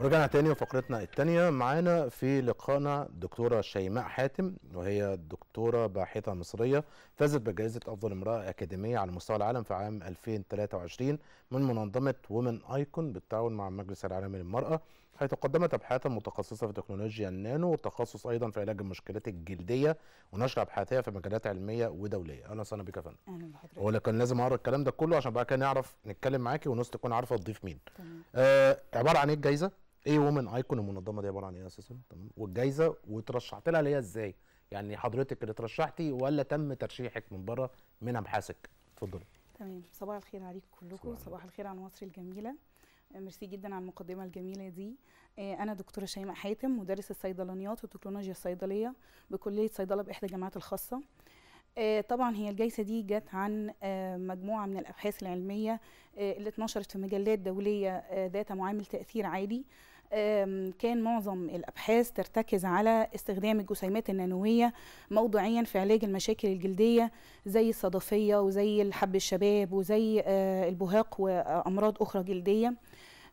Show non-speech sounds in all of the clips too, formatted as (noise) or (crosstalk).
رجعنا تاني وفقرتنا التانية معانا في لقائنا دكتورة شيماء حاتم وهي دكتورة باحثة مصرية فازت بجائزة أفضل امرأة أكاديمية على مستوى العالم في عام 2023 من منظمة وومن أيكون بالتعاون مع المجلس العالمي للمرأة حيث قدمت أبحاثا متخصصة في تكنولوجيا النانو والتخصص أيضا في علاج المشكلات الجلدية ونشر أبحاثها في مجالات علمية ودولية أهلا وسهلا بك يا فندم أهلا بحضرتك كان لازم أقرأ الكلام ده كله عشان بقى كان نعرف نتكلم معاكي والناس تكون عارفة تضيف مين تمام. آه عبارة عن إيه الجايزة؟ ايه وومن ايكون المنظمه دي عباره عن ايه اساسا تمام والجايزه وترشحت لها ليا ازاي يعني حضرتك اللي ترشحتي ولا تم ترشيحك من بره من ابحاثك اتفضلي تمام صباح الخير عليكم كلكم صباح الخير على مصر الجميله ميرسي جدا على المقدمه الجميله دي آه، انا دكتوره شيماء حاتم مدرسه الصيدلانيات وتكنولوجيا الصيدليه بكليه صيدله باحدى الجامعات الخاصه آه، طبعا هي الجائزه دي جت عن آه، مجموعه من الابحاث العلميه اللي اتنشرت في مجلات دوليه ذات معامل تاثير عالي كان معظم الابحاث ترتكز على استخدام الجسيمات النانويه موضوعيا في علاج المشاكل الجلديه زي الصدفيه وزي الحب الشباب وزي آه، البهاق وامراض اخرى جلديه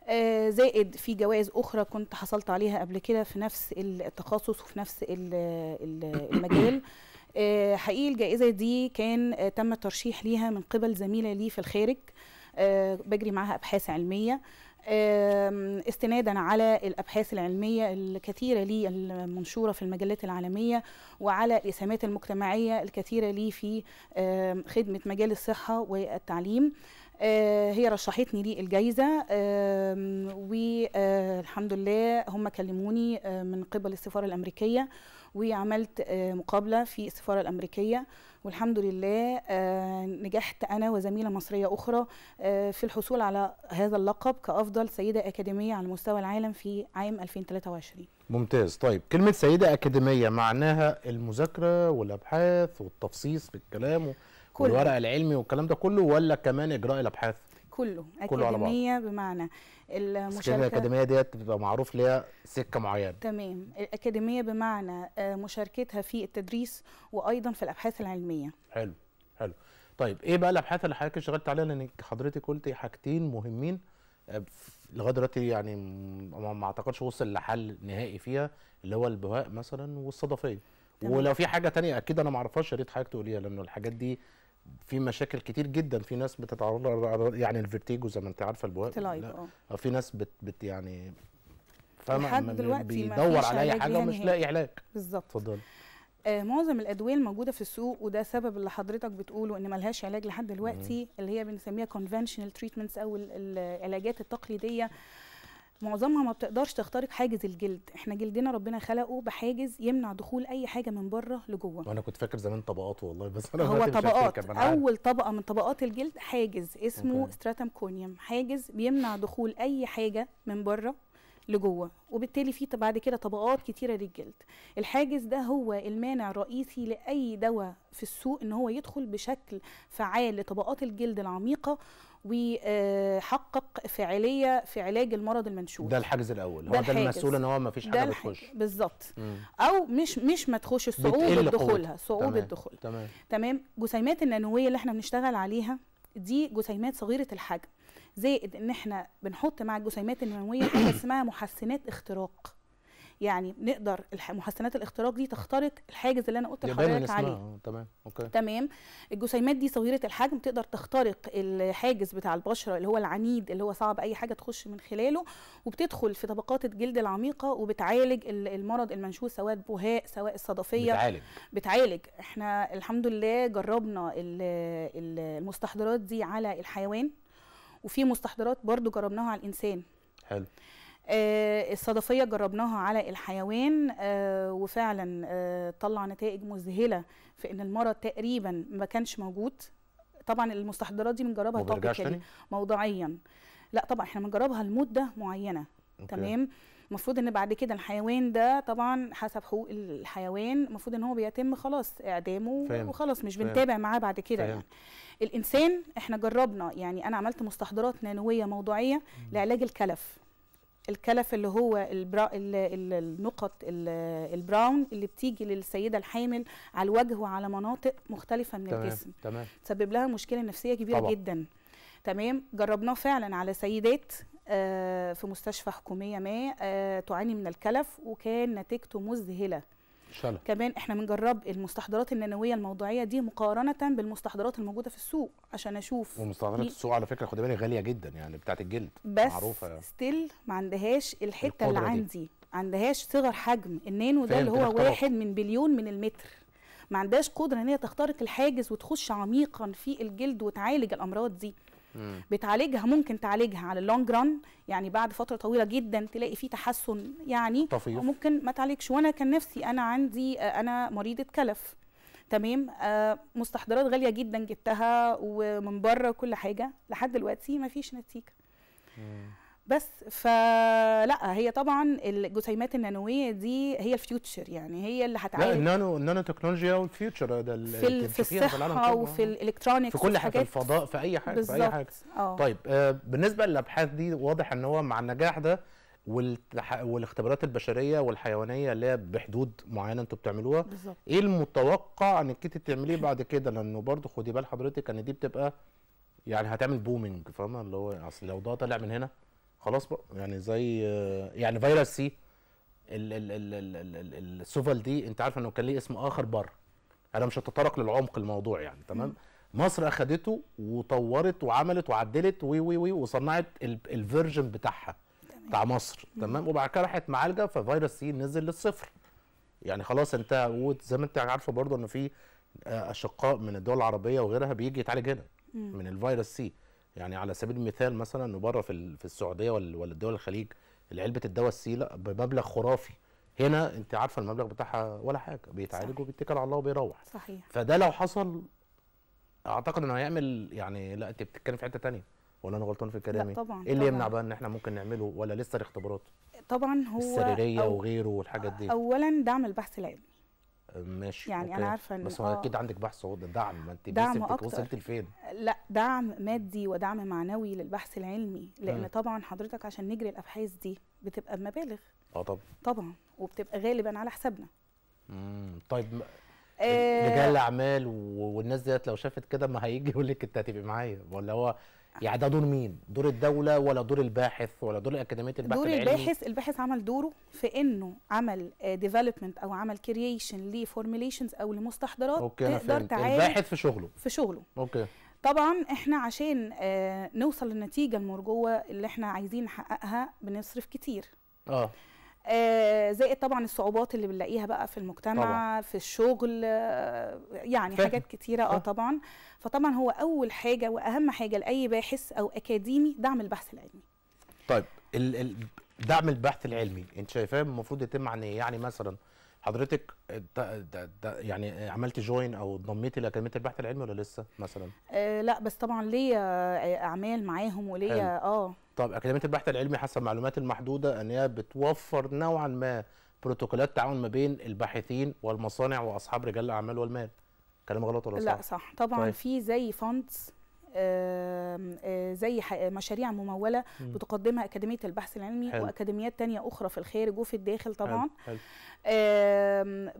آه، زائد في جوائز اخرى كنت حصلت عليها قبل كده في نفس التخصص وفي نفس المجال آه، حقيقي الجائزه دي كان تم الترشيح ليها من قبل زميله لي في الخارج آه، بجري معاها ابحاث علميه استنادا على الابحاث العلميه الكثيره لي المنشوره في المجلات العالميه وعلى الاسهامات المجتمعيه الكثيره لي في خدمه مجال الصحه والتعليم آه، هي رشحتني لي الجايزة والحمد آه، لله هم كلموني من قبل السفارة الأمريكية وعملت آه، مقابله في السفاره الامريكيه والحمد لله آه، نجحت انا وزميله مصريه اخرى آه، في الحصول على هذا اللقب كافضل سيده اكاديميه على مستوى العالم في عام 2023 ممتاز طيب كلمه سيده اكاديميه معناها المذاكره والابحاث والتفصيص في الكلام والورق العلمي والكلام ده كله ولا كمان اجراء الابحاث كله كله اكاديميه بمعنى المشاركه الاكاديميه ديت بتبقى معروف ليها سكه معينه تمام الاكاديميه بمعنى آه، مشاركتها في التدريس وايضا في الابحاث العلميه حلو حلو طيب ايه بقى الابحاث اللي حضرتك اشتغلت عليها لان حضرتك قلت حاجتين مهمين آه، لغايه دلوقتي يعني ما اعتقدش وصل لحل نهائي فيها اللي هو البهاء مثلا والصدفيه ولو في حاجه تانية اكيد انا ما اعرفهاش يا ريت حضرتك تقوليها لانه الحاجات دي في مشاكل كتير جدا في ناس بتتعرض يعني الفيرتيجو زي ما انت عارفه البواب آه. آه، في ناس بت, بت يعني فاهمه بيدور على اي حاجه ومش يعني. لاقي علاج بالظبط اتفضلي آه معظم الادويه الموجوده في السوق وده سبب اللي حضرتك بتقوله ان ملهاش علاج لحد دلوقتي اللي هي بنسميها كونفنشنال تريتمنتس او العلاجات التقليديه معظمها ما بتقدرش تخترق حاجز الجلد احنا جلدنا ربنا خلقه بحاجز يمنع دخول اي حاجه من بره لجوه انا كنت فاكر زمان طبقات والله بس انا هو إيه طبقات اول طبقه من طبقات الجلد حاجز اسمه ستراتم كونيوم حاجز بيمنع دخول اي حاجه من بره لجوه وبالتالي في بعد كده طبقات كتيره للجلد الحاجز ده هو المانع الرئيسي لاي دواء في السوق ان هو يدخل بشكل فعال لطبقات الجلد العميقه ويحقق فعاليه في علاج المرض المنشور ده الحاجز الاول هو ده, ده المسؤول ان هو ما فيش حاجه بتخش بالظبط او مش مش ما تخش صعوبه دخولها صعوبه دخولها تمام تمام جسيمات النانويه اللي احنا بنشتغل عليها دي جسيمات صغيره الحجم زائد ان احنا بنحط مع الجسيمات النوويه حاجه اسمها محسنات اختراق يعني نقدر محسنات الاختراق دي تخترق الحاجز اللي انا قلت لحضرتك عليه تمام اوكي تمام الجسيمات دي صغيره الحجم تقدر تخترق الحاجز بتاع البشره اللي هو العنيد اللي هو صعب اي حاجه تخش من خلاله وبتدخل في طبقات الجلد العميقه وبتعالج المرض المنشوز سواء البهاء سواء الصدفيه بتعالج بتعالج احنا الحمد لله جربنا المستحضرات دي على الحيوان وفي مستحضرات برضو جربناها على الانسان حلو آه، الصدفيه جربناها على الحيوان آه، وفعلا آه، طلع نتائج مذهله في ان المرض تقريبا ما كانش موجود طبعا المستحضرات دي بنجربها توبيكالي موضعيا لا طبعا احنا بنجربها لمده معينه أوكي. تمام المفروض ان بعد كده الحيوان ده طبعا حسب حقوق الحيوان المفروض ان هو بيتم خلاص اعدامه فهم. وخلاص مش بنتابع معاه بعد كده يعني الانسان احنا جربنا يعني انا عملت مستحضرات نانويه موضوعيه مم. لعلاج الكلف الكلف اللي هو البرا... النقط البراون اللي بتيجي للسيده الحامل على الوجه وعلى مناطق مختلفه من تمام. الجسم تمام تسبب لها مشكله نفسيه كبيره طبعا. جدا تمام جربناه فعلا على سيدات آه، في مستشفى حكوميه ما آه، تعاني من الكلف وكان نتيجته مذهله شلو. كمان احنا بنجرب المستحضرات النانويه الموضوعيه دي مقارنه بالمستحضرات الموجوده في السوق عشان اشوف ومستحضرات السوق على فكره خدي بالك غاليه جدا يعني بتاعه الجلد بس معروفه ستيل ما عندهاش الحته اللي عندي ما عندهاش صغر حجم النانو ده اللي هو واحد من بليون من المتر ما عندهاش قدره ان هي تخترق الحاجز وتخش عميقا في الجلد وتعالج الامراض دي بتعالجها ممكن تعالجها على اللونج ران يعني بعد فتره طويله جدا تلاقي في تحسن يعني طفيف. ممكن ما تعالجش وانا كان نفسي انا عندي آه، انا مريضه كلف تمام آه مستحضرات غاليه جدا جبتها ومن بره كل حاجه لحد دلوقتي ما فيش نتيجه مم. بس فلا هي طبعا الجسيمات النانويه دي هي الفيوتشر يعني هي اللي هتعالج لا النانو النانو تكنولوجيا والفيوتشر ده في, في الصحه وفي الالكترونيكس في كل حاجه في الفضاء في اي حاجه بالزبط. في اي حاجه أوه. طيب آه، بالنسبه للابحاث دي واضح ان هو مع النجاح ده والتح... والاختبارات البشريه والحيوانيه اللي هي بحدود معينه انتوا بتعملوها بالزبط. ايه المتوقع انك انت تعمليه بعد كده لانه برضه خدي بال حضرتك ان دي بتبقى يعني هتعمل بومينج فاهمه اللي هو اصل لو ده طلع من هنا خلاص بقى يعني زي يعني فيروس سي السفل دي انت عارف انه كان ليه اسم اخر بر انا مش هتطرق للعمق الموضوع يعني تمام مصر اخدته وطورت وعملت وعدلت وي وي وي وصنعت الفيرجن بتاعها بتاع مصر تمام وبعد كده راحت معالجه ففيروس سي نزل للصفر يعني خلاص انت زي ما انت عارفه برضه ان في آه، اشقاء من الدول العربيه وغيرها بيجي يتعالج هنا من الفيروس سي يعني على سبيل المثال مثلا بره في في السعوديه ولا دول الخليج علبه الدواء السيله بمبلغ خرافي هنا انت عارفه المبلغ بتاعها ولا حاجه بيتعالج وبيتكل على الله وبيروح صحيح فده لو حصل اعتقد انه هيعمل يعني لا انت بتتكلم في حته ثانيه ولا انا غلطان في كلامي طبعا ايه اللي يمنع بقى ان احنا ممكن نعمله ولا لسه الاختبارات طبعا هو السريريه أو وغيره والحاجات دي اولا دعم البحث العلمي ماشي يعني أوكي. انا عارفه إن بس هو آه. اكيد عندك بحث دعم ما انت دعم أكتر. وصلت لفين لا دعم مادي ودعم معنوي للبحث العلمي لان م. طبعا حضرتك عشان نجري الابحاث دي بتبقى بمبالغ اه طبعا طبعا وبتبقى غالبا على حسابنا امم طيب آه. رجال الاعمال والناس ديت لو شافت كده ما هيجي يقول لك انت هتبقي معايا ولا هو يعني ده دور مين؟ دور الدولة ولا دور الباحث ولا دور أكاديمية البحث دور العلمي؟ الباحث الباحث عمل دوره في إنه عمل ديفلوبمنت آه، أو عمل كرييشن لفورميليشنز أو لمستحضرات أوكي تقدر تعالج الباحث في شغله في شغله أوكي طبعا احنا عشان آه، نوصل للنتيجة المرجوة اللي احنا عايزين نحققها بنصرف كتير اه آه زائد طبعا الصعوبات اللي بنلاقيها بقى في المجتمع طبعا. في الشغل آه يعني فهم. حاجات كتيره اه طبعا فطبعا هو اول حاجه واهم حاجه لاي باحث او اكاديمي دعم البحث العلمي طيب دعم البحث العلمي انت شايفاه المفروض يتم عن ايه يعني مثلا حضرتك دا دا دا يعني عملت جوين او ضميتي لاكاديميه البحث العلمي ولا لسه مثلا؟ آه لا بس طبعا ليا اعمال معاهم وليا اه طب اكاديميه البحث العلمي حسب معلومات المحدوده ان هي بتوفر نوعا ما بروتوكولات تعاون ما بين الباحثين والمصانع واصحاب رجال الاعمال والمال. كلام غلط ولا صح؟ لا صح طبعا طيب. في زي فاندز آه، زي مشاريع ممولة م. بتقدمها أكاديمية البحث العلمي حل. وأكاديميات تانية أخرى في الخارج وفي الداخل طبعا حل. حل.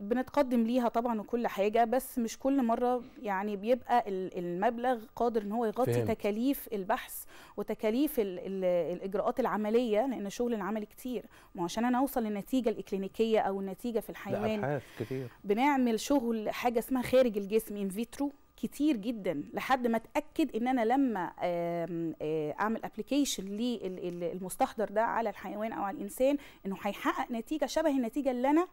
بنتقدم ليها طبعا وكل حاجه بس مش كل مره يعني بيبقى المبلغ قادر ان هو يغطي فهمت. تكاليف البحث وتكاليف الـ الـ الاجراءات العمليه لان شغل العمل كتير ما عشان انا اوصل للنتيجه الاكلينيكيه او النتيجه في الحيوان كتير. بنعمل شغل حاجه اسمها خارج الجسم ان فيترو كتير جدا لحد ما اتاكد ان انا لما اعمل ابلكيشن للمستحضر ده على الحيوان او على الانسان انه هيحقق نتيجه شبه النتيجه اللي انا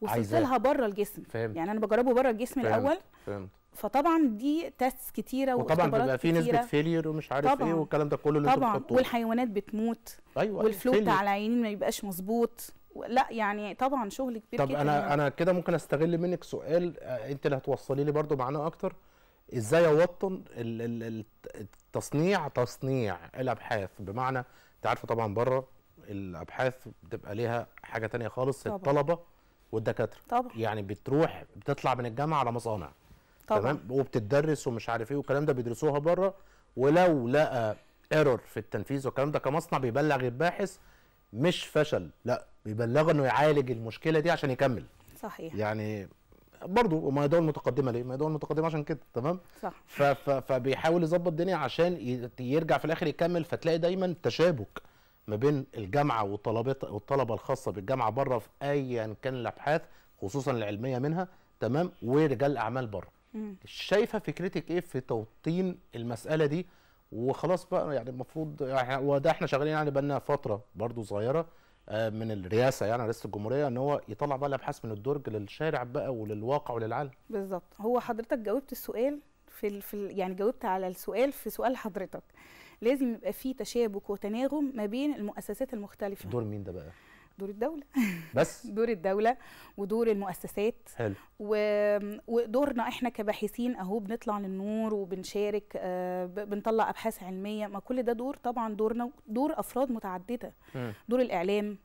وصلت بره الجسم فهمت. يعني انا بجربه بره الجسم فهمت. الاول فهمت. فطبعا دي تاتس كتيره وطبعا بيبقى في نسبه فيلير ومش عارف إيه طبعا. ايه والكلام ده كله اللي طبعا والحيوانات بتموت ايوه والفلو بتاع العينين ما بيبقاش مظبوط لا يعني طبعا شغل كبير طب كده انا يعني. انا كده ممكن استغل منك سؤال آه، انت اللي هتوصلي لي برده معناه اكتر ازاي اوطن التصنيع تصنيع الابحاث بمعنى انت عارفه طبعا بره الابحاث بتبقى ليها حاجه تانية خالص طبعا. الطلبه والدكاتره طبعا. يعني بتروح بتطلع من الجامعه على مصانع طبعا. تمام وبتدرس ومش عارف ايه والكلام ده بيدرسوها بره ولو لقى ايرور في التنفيذ والكلام ده كمصنع بيبلغ الباحث مش فشل لا بيبلغه انه يعالج المشكله دي عشان يكمل صحيح يعني برضه ما هي دول متقدمه ليه؟ ما هي دول متقدمه عشان كده تمام؟ صح فبيحاول يظبط الدنيا عشان يرجع في الاخر يكمل فتلاقي دايما تشابك ما بين الجامعه والطلبه والطلبه الخاصه بالجامعه بره في ايا كان الابحاث خصوصا العلميه منها تمام ورجال الاعمال بره. شايفه فكرتك ايه في توطين المساله دي؟ وخلاص بقى يعني المفروض يعني وده احنا شغالين يعني بقى فتره برضو صغيره آه، من الرئاسه يعني رئاسه الجمهوريه ان هو يطلع بقى الابحاث من الدرج للشارع بقى وللواقع وللعالم بالظبط هو حضرتك جاوبت السؤال في ال في ال يعني جاوبت على السؤال في سؤال حضرتك لازم يبقى في تشابك وتناغم ما بين المؤسسات المختلفه دور مين ده بقى دور الدوله بس (laughs) دور الدوله ودور المؤسسات حلو و... ودورنا احنا كباحثين اهو بنطلع للنور وبنشارك آه بنطلع ابحاث علميه ما كل ده دور طبعا دورنا دور افراد متعدده دور الاعلام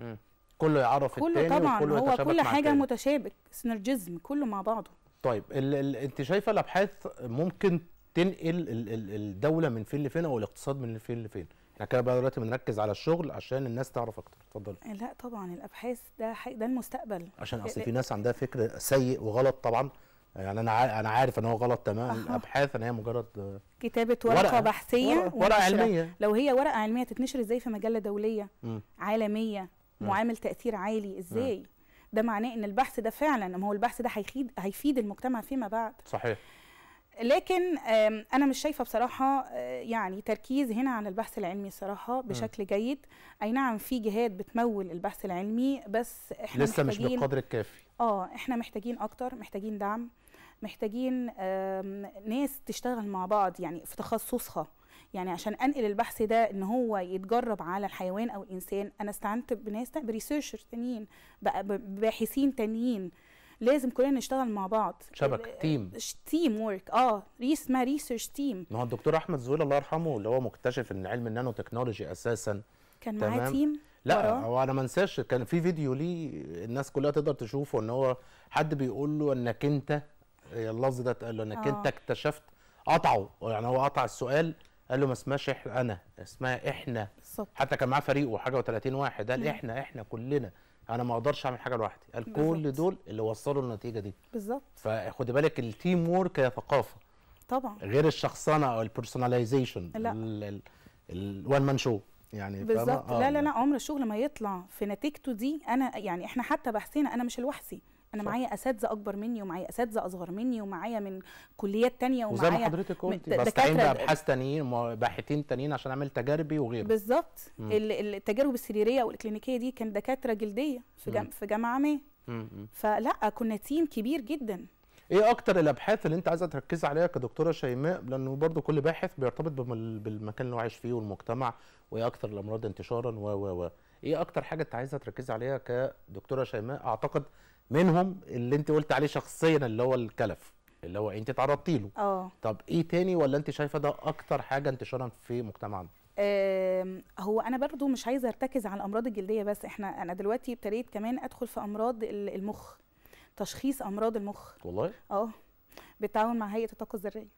م. كله يعرف كله التاني طبعا وكله هو كل حاجه متشابك سينرجيزم كله مع بعضه طيب ال ال انت شايفه الابحاث ممكن تنقل ال ال الدوله من فين لفين او الاقتصاد من فين لفين احنا كده بقى دلوقتي بنركز على الشغل عشان الناس تعرف اكتر اتفضلي لا طبعا الابحاث ده حي... ده المستقبل عشان اصل إيه، في إيه. ناس عندها فكر سيء وغلط طبعا يعني انا انا عارف ان هو غلط تماما الابحاث ان هي مجرد كتابه ورقه, ورقة بحثيه ورقه, ورقة علميه لو هي ورقه علميه تتنشر ازاي في مجله دوليه م. عالميه م. معامل تاثير عالي ازاي م. ده معناه ان البحث ده فعلا ما هو البحث ده هيفيد هيفيد المجتمع فيما بعد صحيح لكن انا مش شايفه بصراحه آه، يعني تركيز هنا على البحث العلمي صراحه بشكل جيد اي نعم في جهات بتمول البحث العلمي بس احنا لسه مش بالقدر الكافي اه احنا محتاجين اكتر محتاجين دعم محتاجين ناس تشتغل مع بعض يعني في تخصصها يعني عشان انقل البحث ده ان هو يتجرب على الحيوان او الانسان انا استعنت بناس بريسيرشر تانيين باحثين تانيين لازم كلنا نشتغل مع بعض شبكه تيم تيم ورك اه ريس اسمها ريسيرش تيم ما هو الدكتور احمد زويل الله يرحمه اللي هو مكتشف ان علم النانو تكنولوجي اساسا كان معاه تيم لا هو انا ما انساش كان في فيديو ليه الناس كلها تقدر تشوفه ان هو حد بيقول له انك انت اللفظ ده اتقال له انك آه. انت اكتشفت قطعه يعني هو قطع السؤال قال له ما اسمهاش انا اسمها احنا بالظبط حتى كان معاه فريقه حاجه و30 واحد قال احنا احنا كلنا انا ما اقدرش اعمل حاجه لوحدي قال كل دول اللي وصلوا للنتيجه دي بالظبط فخدي بالك التيم وورك هي ثقافه طبعا غير الشخصنه او البيرسوناليزيشن الوان مان شو يعني بالظبط لا لا آه. لا عمر الشغل ما يطلع في نتيجته دي انا يعني احنا حتى بحثينا انا مش لوحدي انا معايا اساتذه اكبر مني ومعايا اساتذه اصغر مني ومعايا من كليات تانية ومعايا وزي ما حضرتك قلتي بستعين بابحاث تانيين باحثين تانيين عشان اعمل تجاربي وغيره بالظبط التجارب السريريه والاكلينيكيه دي كان دكاتره جلديه في جم... في جامعه ما فلا كنا تيم كبير جدا ايه اكتر الابحاث اللي انت عايزه تركزي عليها كدكتوره شيماء لانه برضو كل باحث بيرتبط بالمكان اللي هو عايش فيه والمجتمع وايه اكتر الامراض انتشارا و و و ايه اكتر حاجه انت عايزه تركزي عليها كدكتوره شيماء اعتقد منهم اللي انت قلت عليه شخصيا اللي هو الكلف اللي هو انت تعرضتي له اه طب ايه تاني ولا انت شايفه ده اكتر حاجه انتشارا في مجتمعنا هو انا برضو مش عايزه ارتكز على الامراض الجلديه بس احنا انا دلوقتي ابتديت كمان ادخل في امراض المخ تشخيص امراض المخ والله اه بالتعاون مع هيئه الطاقه الذريه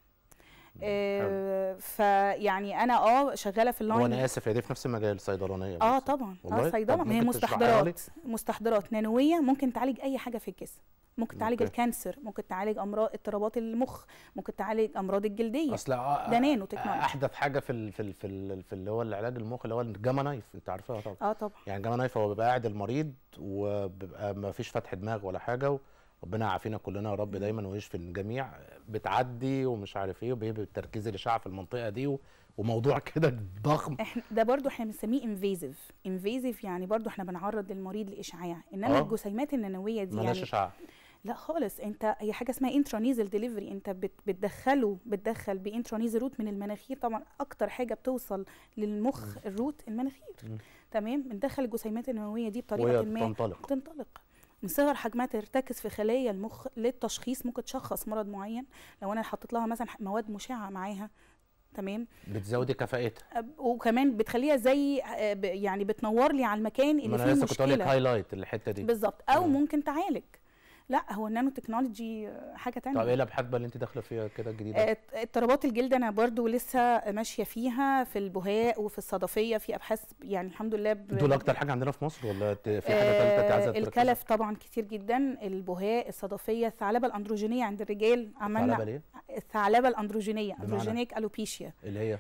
آه، فيعني انا اه شغاله في اللاين وانا اسف يا دي في نفس المجال صيدلانيه اه طبعا اه صيدله ما هي مستحضرات مستحضرات نانويه ممكن تعالج اي حاجه في الجسم ممكن تعالج ممكن. الكانسر ممكن تعالج امراض اضطرابات المخ ممكن تعالج امراض الجلديه اصل ده نانو تكنولوجي احدث حاجه في في في, في اللي هو العلاج المخ اللي هو الجاما نايف انت عارفها طبعا اه طبعا يعني الجاما نايف هو بيبقى قاعد المريض وبيبقى ما فيش فتح دماغ ولا حاجه ربنا يعافينا كلنا يا رب دايما ويشفي الجميع بتعدي ومش عارف ايه وبيبقى التركيز الاشعه في المنطقه دي وموضوع (laughs) كده ضخم احنا ده برضو احنا بنسميه انفيزيف انفيزيف يعني برضو احنا بنعرض للمريض لاشعاع انما أه؟ الجسيمات النانويه دي يعني اشعاع لا خالص انت هي حاجه اسمها انترانيزل ديليفري انت بتدخله بتدخل بانترانيزل روت من المناخير طبعا اكتر حاجه بتوصل للمخ الروت المناخير تمام بندخل الجسيمات النوويه دي بطريقه ما تنطلق تنطلق من صغر حجمها ترتكز في خلايا المخ للتشخيص ممكن تشخص مرض معين لو انا حطيت لها مثلا مواد مشعه معاها تمام بتزودي كفاءتها وكمان بتخليها زي آه، يعني بتنور لي على المكان اللي فيه مشكله انا لسه كنت هايلايت الحته دي بالظبط او مم. ممكن تعالج لا هو النانو تكنولوجي آه، حاجه ثانيه طب ايه الابحاث اللي انت داخله فيها كده الجديده آه، اضطرابات الجلد انا برضو لسه ماشيه فيها في البهاء وفي الصدفيه في ابحاث يعني الحمد لله ب... دول اكتر حاجه عندنا في مصر ولا في حاجه ثالثه عايزه الكلف طبعا كتير جدا البهاء الصدفيه الثعلبه الاندروجينيه عند الرجال عملنا الثعلبه الاندروجينيه اندروجينيك الوبيشيا اللي هي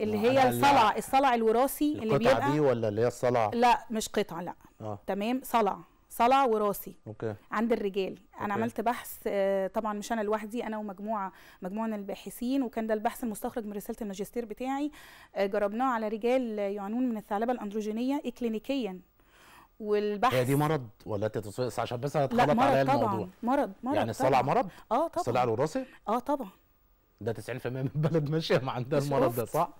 اللي هي الصلع الصلع الوراثي اللي بيبقى دي ولا اللي هي الصلع لا مش قطع لا آه. تمام صلع صلع وراثي أوكي. عند الرجال أوكي. انا عملت بحث آه، طبعا مش انا لوحدي انا ومجموعه مجموعه من الباحثين وكان ده البحث المستخرج من رساله الماجستير بتاعي آه، جربناه على رجال يعانون من الثعلبه الاندروجينيه اكلينيكيا والبحث هي دي مرض ولا تتصل عشان بس هتخبط عليا الموضوع طبعا مرض مرض يعني الصلع مرض اه طبعا الصلع الوراثي اه طبعا ده 90% من البلد ماشيه ما عندها المرض ده صح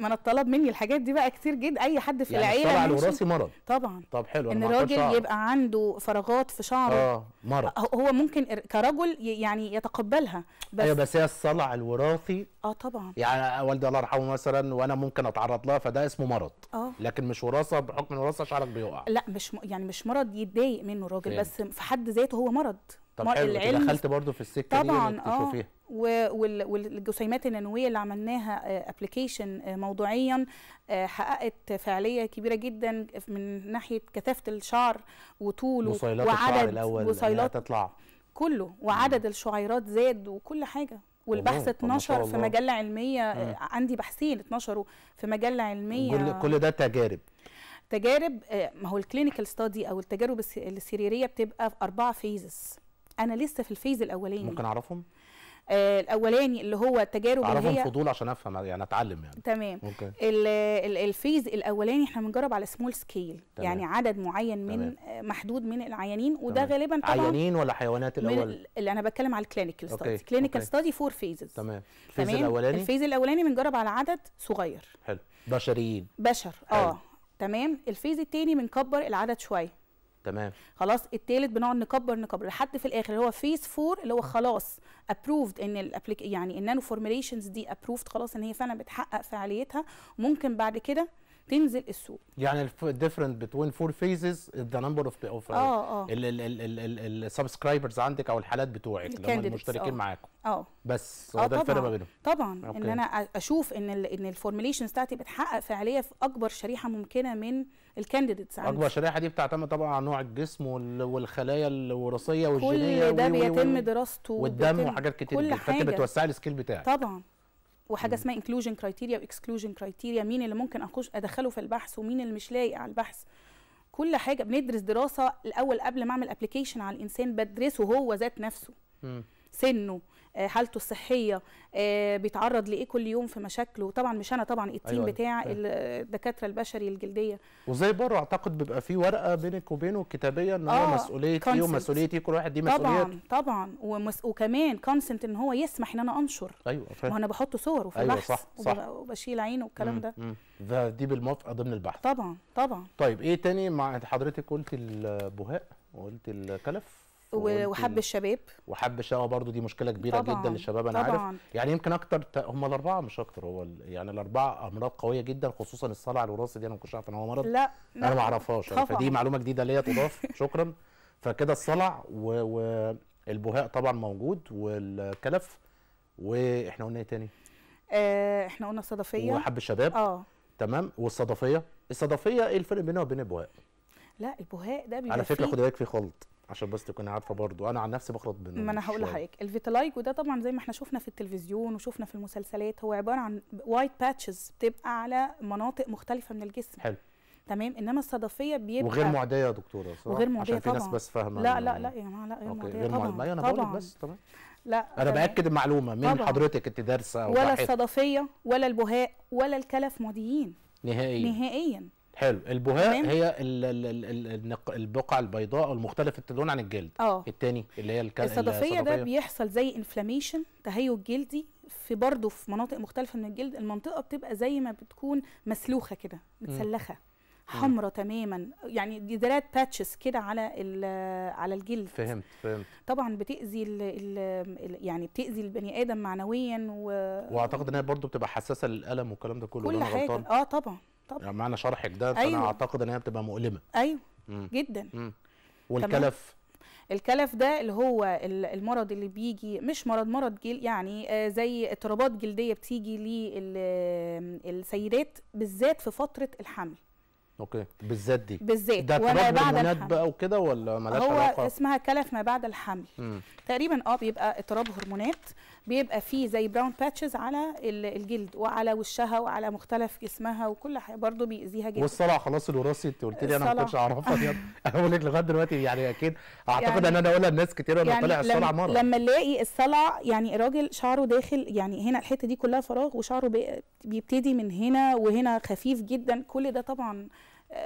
ما انا اتطلب مني الحاجات دي بقى كتير جدا اي حد في يعني العيله طبعا الوراثي مرض طبعا طب حلو ان الراجل يبقى عنده فراغات في شعره اه مرض هو ممكن كرجل يعني يتقبلها بس ايوه بس هي الصلع الوراثي اه طبعا يعني والدي الله يرحمه مثلا وانا ممكن اتعرض لها فده اسمه مرض اه لكن مش وراثه بحكم الوراثه شعرك بيقع لا مش يعني مش مرض يتضايق منه الراجل بس في حد ذاته هو مرض طب حلو دخلت برضه في السكه طبعا دي تشوفيها آه. والجسيمات النانويه اللي عملناها ابلكيشن آه، آه، موضوعيا آه، حققت فعاليه كبيره جدا من ناحيه كثافه الشعر وطوله وعدد الشعر الاول وصيلات تطلع كله وعدد الشعيرات زاد وكل حاجه والبحث اتنشر في مجله علميه مم. عندي بحثين اتنشروا في مجله علميه كل ده تجارب تجارب ما هو الكلينيكال ستادي او التجارب السريريه بتبقى في اربعه فيزز انا لسه في الفيز الاولاني ممكن اعرفهم آه، الاولاني اللي هو التجارب اللي هي فضول عشان افهم يعني اتعلم يعني تمام أوكي. الفيز الاولاني احنا بنجرب على سمول سكيل يعني عدد معين من تمام. آه، محدود من العيانين وده تمام. غالبا طبعا عيانين ولا حيوانات الاول اللي انا بتكلم على الكلينيكال ستادي كلينيكال ستادي فور فيزز تمام الفيز تمام. الاولاني الفيز الاولاني بنجرب على عدد صغير حلو بشريين بشر اه تمام الفيز الثاني بنكبر العدد شويه تمام خلاص التالت بنقعد نكبر نكبر لحد في الاخر اللي هو فيس 4 اللي هو خلاص ابروفد ان يعني النانو فورميليشنز دي ابروفد خلاص ان هي فعلا بتحقق فعاليتها ممكن بعد كده تنزل السوق يعني الديفرنت بتوين فور فيزز ذا نمبر اوف اوف السبسكرايبرز عندك او الحالات بتوعك اللي هم المشتركين آه. معاكم اه بس هو آه، ده الفرق ما بينهم طبعا أوكي. ان انا اشوف ان ان الفورميليشنز بتاعتي بتحقق فعاليه في اكبر شريحه ممكنه من الكانديديتس اكبر شريحه دي بتعتمد طبعا على نوع الجسم والخلايا الوراثيه والجينيه كل ده بيتم دراسته والدم وحاجات كتير كل حاجه بتوسعي السكيل بتاعك طبعا وحاجه اسمها انكلوجن كرايتيريا واكسكلوجن كرايتيريا مين اللي ممكن اخش ادخله في البحث ومين اللي مش لايق على البحث كل حاجه بندرس دراسه الاول قبل ما اعمل ابلكيشن على الانسان بدرسه هو ذات نفسه م. سنه آه، حالته الصحيه آه، بيتعرض لايه كل يوم في مشاكله طبعا مش انا طبعا التيم أيوة بتاع أيوة. الدكاتره البشري الجلديه وزي بره اعتقد بيبقى في ورقه بينك وبينه كتابيه ان هو آه مسؤوليتي إيه ومسؤوليتي إيه كل واحد دي مسؤولية طبعا طبعا وكمان كونسنت ان هو يسمح ان انا انشر ايوه فاهم وانا بحط صوره في أيوة صح صح وبشيل عينه والكلام ده ده دي بالموافقه ضمن البحث طبعا طبعا طيب ايه تاني مع حضرتك قلت البهاء وقلت الكلف وحب الشباب وحب الشباب برضو دي مشكله كبيره طبعاً جدا للشباب انا طبعاً. عارف يعني يمكن اكتر هم الاربعه مش اكتر هو يعني الاربعه امراض قويه جدا خصوصا الصلع الوراثي دي انا ما كنتش عارف ان هو مرض لا انا ما اعرفهاش يعني، فدي معلومه جديده ليا تضاف (laughs) شكرا فكده الصلع والبهاء طبعا موجود والكلف واحنا قلنا ايه تاني؟ آه احنا قلنا الصدفيه وحب الشباب اه تمام والصدفيه الصدفيه ايه الفرق بينها وبين البهاء؟ لا البهاء ده بيبقى على فكره خد بالك في خلط عشان بس تكوني عارفه برضو انا عن نفسي بخلط بين ما انا هقول لحضرتك الفيتالايجو ده طبعا زي ما احنا شفنا في التلفزيون وشفنا في المسلسلات هو عباره عن وايت باتشز بتبقى على مناطق مختلفه من الجسم حلو تمام انما الصدفيه بيبقى وغير معديه يا دكتوره صح؟ وغير معديه عشان طبعا عشان في ناس بس فاهمه لا لا لا يا جماعه لا غير معديه طبعا انا بقول بس طبعا لا انا باكد المعلومه من طبعًا. حضرتك انت دارسه ولا الصدفيه ولا البهاء ولا الكلف معديين نهائيا نهائيا حلو البهاء تمام. هي الـ الـ الـ البقع البيضاء او المختلف اللون عن الجلد اه التاني اللي هي الك... الصدفية, الصدفيه ده بيحصل زي انفلاميشن تهيج جلدي في برضه في مناطق مختلفه من الجلد المنطقه بتبقى زي ما بتكون مسلوخه كده متسلخه حمرة تماما يعني دي باتشز كده على على الجلد فهمت فهمت طبعا بتاذي الـ الـ يعني بتاذي البني ادم معنويا و... واعتقد انها برضو بتبقى حساسه للالم والكلام ده كله كل حاجه غلطان. اه طبعا طبعا يعني معنى شرحك ده أيوة. انا اعتقد ان هي بتبقى مؤلمه ايوه مم. جدا مم. والكلف الكلف ده اللي هو المرض اللي بيجي مش مرض مرض جيل يعني آه، زي اضطرابات جلديه بتيجي للسيدات بالذات في فتره الحمل اوكي بالذات دي بالذات ده وما بعد الحمل بقى وكده ولا مالهاش علاقه هو اسمها كلف ما بعد الحمل مم. تقريبا اه بيبقى اضطراب هرمونات بيبقى فيه زي براون باتشز على الجلد وعلى وشها وعلى مختلف جسمها وكل حاجه برضه بيأذيها جدا والصلع خلاص الوراثي انت قلت لي انا ما كنتش اعرفها دي انا بقول لك لغايه دلوقتي يعني اكيد اعتقد يعني ان انا اقولها لناس كتير انا يعني طالع الصلع مره لما الاقي الصلع يعني راجل شعره داخل يعني هنا الحته دي كلها فراغ وشعره بيبتدي من هنا وهنا خفيف جدا كل ده طبعا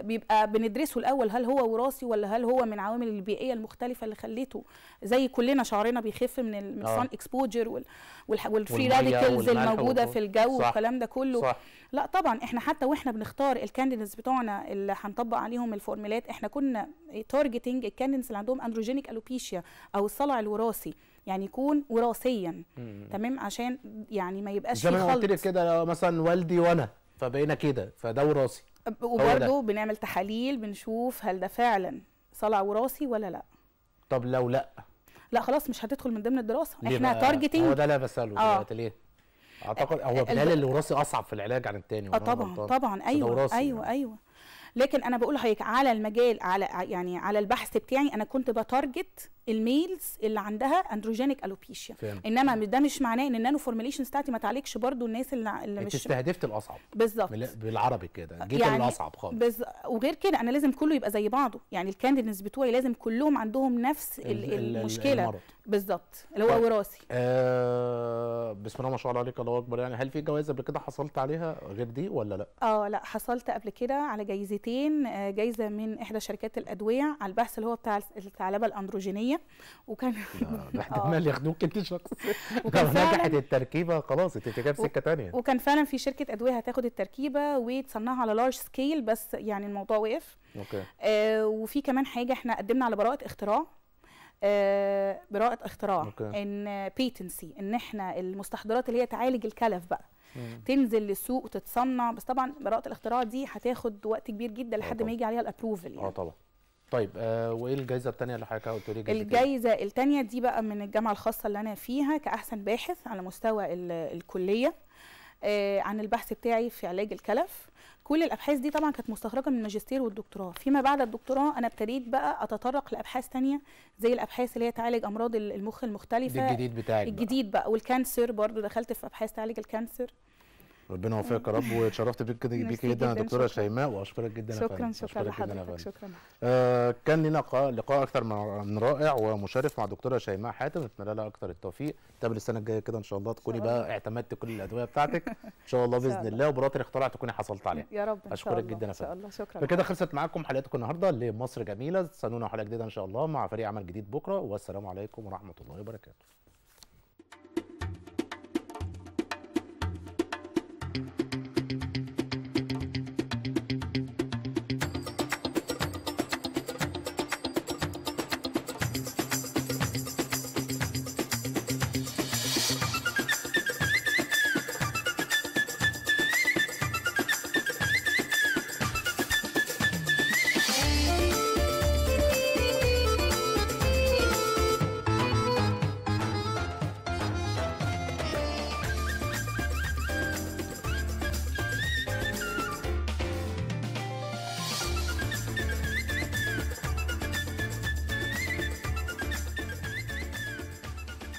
بيبقى بندرسه الاول هل هو وراثي ولا هل هو من عوامل البيئيه المختلفه اللي خليته زي كلنا شعرنا بيخف من الصن اكسبوجر والفري راديكلز الموجوده في الجو والكلام ده كله صح. لا طبعا احنا حتى واحنا بنختار الكانديدز بتوعنا اللي هنطبق عليهم الفورمولات احنا كنا تارجتنج الكانديدز اللي عندهم اندروجينيك الوبيشيا او الصلع الوراثي يعني يكون وراثيا تمام عشان يعني ما يبقاش زي ما قلت لك كده مثلا والدي وانا فبقينا كده فده وراثي وبرده بنعمل تحاليل بنشوف هل ده فعلا صلع وراثي ولا لا طب لو لا لا خلاص مش هتدخل من ضمن الدراسه احنا تارجتنج هو ده اللي بساله آه. ليه اعتقد هو الهلال الوراثي اصعب في العلاج عن الثاني اه طبعا طبعا ايوه ايوه يعني. ايوه لكن انا بقول لحضرتك على المجال على يعني على البحث بتاعي انا كنت بتارجت الميلز اللي عندها اندروجينيك الوبيشيا انما ده مش معناه ان النانو فورميليشنز بتاعتي ما تعالجش برضو الناس اللي, اللي مش استهدفت الاصعب بالظبط بالعربي كده جيت يعني الاصعب خالص بز... وغير كده انا لازم كله يبقى زي بعضه يعني الكانديدنس بتوعي لازم كلهم عندهم نفس ال... المشكله بالظبط اللي هو طيب. وراثي آه بسم الله ما شاء الله عليك الله اكبر يعني هل في جوائز قبل كده حصلت عليها غير دي ولا لا اه لا حصلت قبل كده على جايزتين آه، جايزه من احدى شركات الادويه على البحث اللي هو بتاع الثعلبه الاندروجينيه الثانيه وكان (laughs) ده احتمال آه. ياخدوك انت شخص (laughs) لو نجحت التركيبه خلاص انت كده في سكه ثانيه وكان فعلا في شركه ادويه هتاخد التركيبه وتصنعها على لارج سكيل بس يعني الموضوع وقف اوكي آه وفي كمان حاجه احنا قدمنا على براءه اختراع آه براءه اختراع أوكي. ان بيتنسي ان احنا المستحضرات اللي هي تعالج الكلف بقى تنزل للسوق وتتصنع بس طبعا براءه الاختراع دي هتاخد وقت كبير جدا لحد آه، ما يجي عليها الابروفل يعني. اه طبعا طيب آه وايه الجائزه الثانيه اللي حضرتك قلت لي الجائزه الثانيه دي بقى من الجامعه الخاصه اللي انا فيها كاحسن باحث على مستوى الكليه آه عن البحث بتاعي في علاج الكلف كل الابحاث دي طبعا كانت مستخرجه من الماجستير والدكتوراه فيما بعد الدكتوراه انا ابتديت بقى اتطرق لابحاث تانية زي الابحاث اللي هي تعالج امراض المخ المختلفه الجديد بتاعك الجديد بقى, بقى والكانسر برضو دخلت في ابحاث تعالج الكانسر ربنا يوفقك يا رب (laughs) واتشرفت بيك بيك جدا يا دكتوره شيماء واشكرك جدا شكرا شكرا لحضرتك شكرا آه كان لنا لقاء اكثر من رائع ومشرف مع دكتوره شيماء حاتم نتمنى لها اكثر التوفيق تقابل السنه الجايه كده ان شاء الله تكوني شاء بقى اعتمدت كل الادويه بتاعتك (laughs) ان شاء الله باذن الله وبراتر اختراع تكوني حصلت عليها يا رب ان شاء الله اشكرك جدا يا فندم ان شاء الله شكرا بكده خلصت معاكم حلقتكم النهارده لمصر جميله استنونا حلقه جديده ان شاء الله مع فريق عمل جديد بكره والسلام عليكم ورحمه الله وبركاته